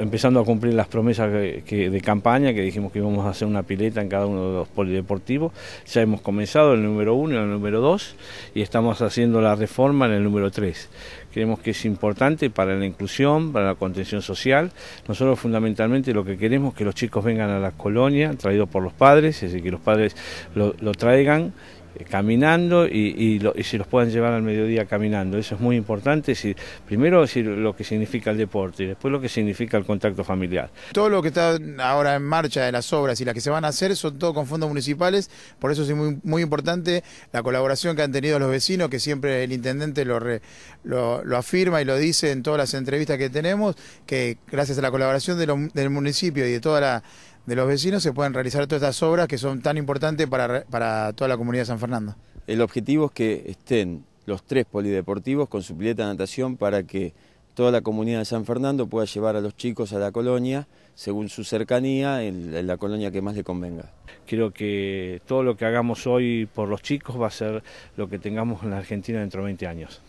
Empezando a cumplir las promesas de campaña, que dijimos que íbamos a hacer una pileta en cada uno de los polideportivos, ya hemos comenzado el número uno y el número dos, y estamos haciendo la reforma en el número tres. Creemos que es importante para la inclusión, para la contención social. Nosotros fundamentalmente lo que queremos es que los chicos vengan a la colonia, traídos por los padres, es decir, que los padres lo traigan eh, caminando y, si los puedan llevar al mediodía caminando. Eso es muy importante, si, primero decir lo que significa el deporte y después lo que significa el contacto familiar. Todo lo que está ahora en marcha de las obras y las que se van a hacer son todo con fondos municipales, por eso es muy, muy importante la colaboración que han tenido los vecinos, que siempre el intendente lo, lo, afirma y lo dice en todas las entrevistas que tenemos, que gracias a la colaboración del municipio y de toda la de los vecinos se puedan realizar todas estas obras que son tan importantes para, toda la comunidad de San Fernando. El objetivo es que estén los tres polideportivos con su pileta de natación para que toda la comunidad de San Fernando pueda llevar a los chicos a la colonia según su cercanía, en, la colonia que más le convenga. Creo que todo lo que hagamos hoy por los chicos va a ser lo que tengamos en la Argentina dentro de 20 años.